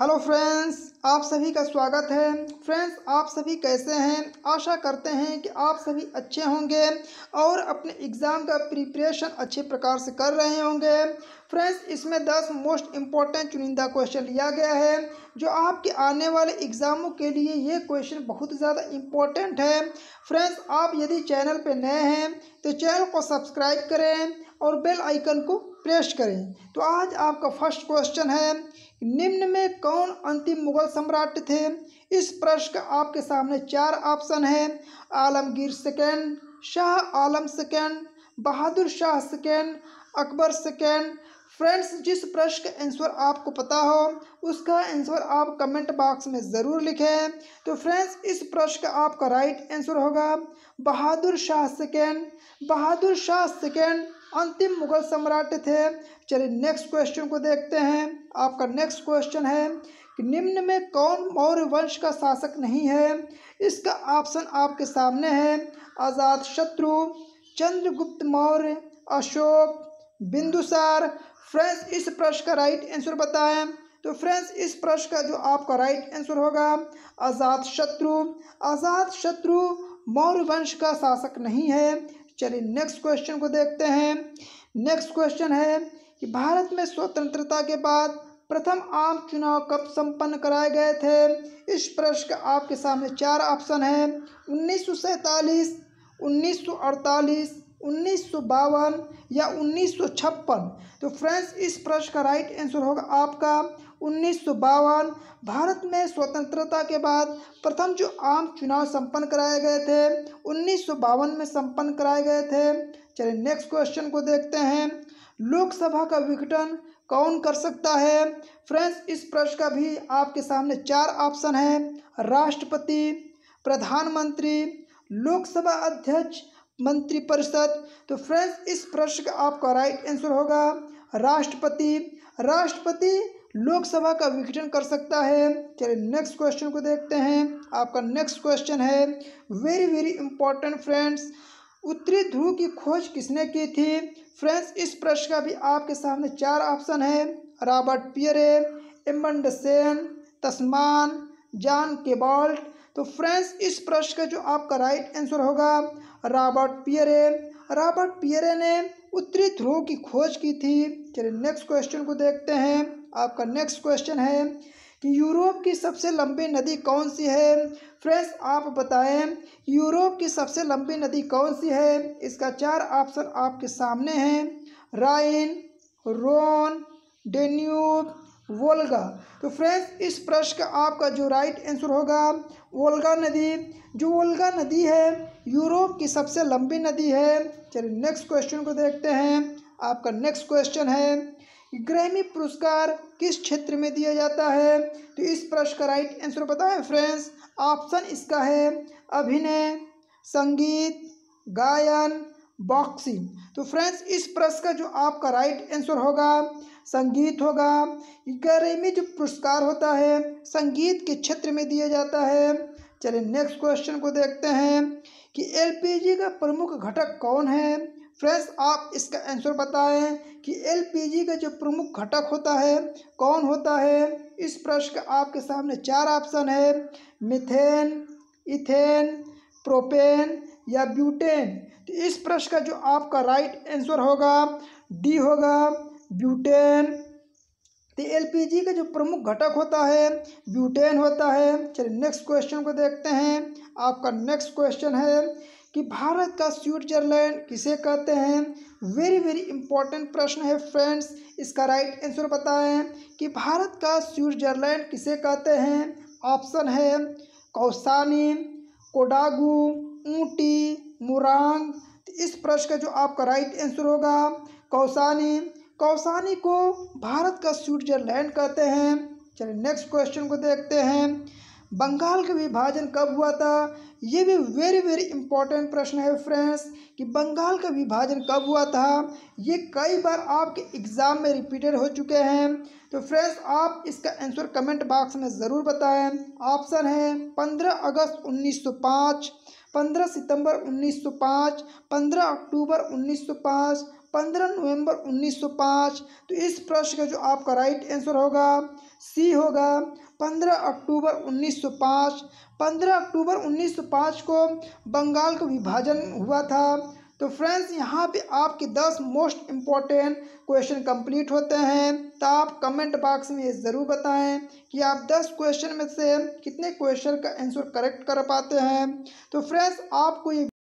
hello friends आप सभी का स्वागत है फ्रेंड्स आप सभी कैसे हैं आशा करते हैं कि आप सभी अच्छे होंगे और अपने एग्ज़ाम का प्रिपरेशन अच्छे प्रकार से कर रहे होंगे फ्रेंड्स इसमें दस मोस्ट इम्पॉर्टेंट चुनिंदा क्वेश्चन लिया गया है जो आपके आने वाले एग्ज़ामों के लिए ये क्वेश्चन बहुत ज़्यादा इम्पोर्टेंट है फ्रेंड्स आप यदि चैनल पर नए हैं तो चैनल को सब्सक्राइब करें और बेल आइकन को प्रेस करें तो आज आपका फर्स्ट क्वेश्चन है निम्न में कौन अंतिम मुगल सम्राट थे इस प्रश्न का आपके सामने चार ऑप्शन है Alamgir second Shah Alam second Bahadur Shah second Akbar second friends जिस प्रश्न का आंसर आपको पता हो उसका आंसर आप कमेंट बॉक्स में ज़रूर लिखें तो फ्रेंड्स इस प्रश्न का आपका राइट आंसर होगा बहादुर शाह सेकेंड बहादुर शाह सेकेंड अंतिम मुगल सम्राट थे चलिए नेक्स्ट क्वेश्चन को देखते हैं आपका नेक्स्ट क्वेश्चन है कि निम्न में कौन मौर्य वंश का शासक नहीं है इसका ऑप्शन आपके सामने है आज़ाद शत्रु चंद्रगुप्त मौर्य अशोक बिंदुसार फ्रेंड्स इस प्रश्न का राइट आंसर बताएं तो फ्रेंड्स इस प्रश्न का जो आपका राइट आंसर होगा आज़ाद शत्रु आज़ाद शत्रु मौर्य वंश का शासक नहीं है चलिए नेक्स्ट क्वेश्चन को देखते हैं नेक्स्ट क्वेश्चन है कि भारत में स्वतंत्रता के बाद प्रथम आम चुनाव कब संपन्न कराए गए थे इस प्रश्न का आपके सामने चार ऑप्शन है उन्नीस सौ सैंतालीस उन्नीस सौ अड़तालीस उन्नीस या उन्नीस तो फ्रेंड्स इस प्रश्न का राइट आंसर होगा आपका उन्नीस भारत में स्वतंत्रता के बाद प्रथम जो आम चुनाव संपन्न कराए गए थे उन्नीस में संपन्न कराए गए थे चलिए नेक्स्ट क्वेश्चन को देखते हैं लोकसभा का विघटन कौन कर सकता है फ्रेंड्स इस प्रश्न का भी आपके सामने चार ऑप्शन है राष्ट्रपति प्रधानमंत्री लोकसभा अध्यक्ष मंत्रिपरिषद तो फ्रेंड्स इस प्रश्न का आपका राइट आंसर होगा राष्ट्रपति राष्ट्रपति लोकसभा का विघटन कर सकता है चलिए नेक्स्ट क्वेश्चन को देखते हैं आपका नेक्स्ट क्वेश्चन है वेरी वेरी इंपॉर्टेंट फ्रेंड्स उत्तरी ध्रुव की खोज किसने की थी फ्रेंड्स इस प्रश्न का भी आपके सामने चार ऑप्शन है Robert Peary Amundsen Tasman John Cabot तो फ्रेंड्स इस प्रश्न का जो आपका राइट आंसर होगा रॉबर्ट पियरे रॉबर्ट पियरे ने उत्तरी ध्रुव की खोज की थी चलिए नेक्स्ट क्वेश्चन को देखते हैं आपका नेक्स्ट क्वेश्चन है कि यूरोप की सबसे लंबी नदी कौन सी है फ्रेंड्स आप बताएं यूरोप की सबसे लंबी नदी कौन सी है इसका चार ऑप्शन आपके सामने हैं राइन रोन डेन्यूब वोल्गा तो फ्रेंड्स इस प्रश्न का आपका जो राइट आंसर होगा वोल्गा नदी जो वोल्गा नदी है यूरोप की सबसे लंबी नदी है चलिए नेक्स्ट क्वेश्चन को देखते हैं आपका नेक्स्ट क्वेश्चन है ग्रहमी पुरस्कार किस क्षेत्र में दिया जाता है तो इस प्रश्न का राइट आंसर बताएं फ्रेंड्स ऑप्शन इसका है अभिनय संगीत गायन बॉक्सिंग तो फ्रेंड्स इस प्रश्न का जो आपका राइट आंसर होगा संगीत होगा ग्यारहवीं जो पुरस्कार होता है संगीत के क्षेत्र में दिया जाता है चलिए नेक्स्ट क्वेश्चन को देखते हैं कि एलपीजी का प्रमुख घटक कौन है फ्रेंड्स आप इसका आंसर बताएं कि एलपीजी का जो प्रमुख घटक होता है कौन होता है इस प्रश्न का आपके सामने चार ऑप्शन है मिथेन इथेन प्रोपेन या ब्यूटेन तो इस प्रश्न का जो आपका राइट आंसर होगा डी होगा ब्यूटेन तो एलपीजी का जो प्रमुख घटक होता है ब्यूटेन होता है चलिए नेक्स्ट क्वेश्चन को देखते हैं आपका नेक्स्ट क्वेश्चन है कि भारत का स्विट्जरलैंड किसे कहते हैं वेरी वेरी इंपॉर्टेंट प्रश्न है फ्रेंड्स इसका राइट आंसर बताएं कि भारत का स्विट्जरलैंड किसे कहते हैं ऑप्शन है कौसानी कोडागू ऊटी मुरांग तो इस प्रश्न का जो आपका राइट आंसर होगा कौसानी कौसानी को भारत का स्विट्जरलैंड कहते हैं चलिए नेक्स्ट क्वेश्चन को देखते हैं बंगाल का विभाजन कब हुआ था ये भी वेरी वेरी इंपॉर्टेंट प्रश्न है फ्रेंड्स कि बंगाल का विभाजन कब हुआ था ये कई बार आपके एग्ज़ाम में रिपीटेड हो चुके हैं तो फ्रेंड्स आप इसका आंसर कमेंट बॉक्स में ज़रूर बताएं ऑप्शन है पंद्रह अगस्त उन्नीस सौ पाँच पंद्रह सितंबर पाँच पंद्रह अक्टूबर उन्नीस सौ पाँच पंद्रह नवंबर पाँच तो इस प्रश्न का जो आपका राइट आंसर होगा सी होगा पंद्रह अक्टूबर उन्नीस सौ पाँच पंद्रह अक्टूबर उन्नीस सौ पाँच को बंगाल का विभाजन हुआ था तो फ्रेंड्स यहाँ पे आपके 10 मोस्ट इम्पॉर्टेंट क्वेश्चन कंप्लीट होते हैं तो आप कमेंट बॉक्स में ज़रूर बताएं कि आप 10 क्वेश्चन में से कितने क्वेश्चन का आंसर करेक्ट कर पाते हैं तो फ्रेंड्स आपको ये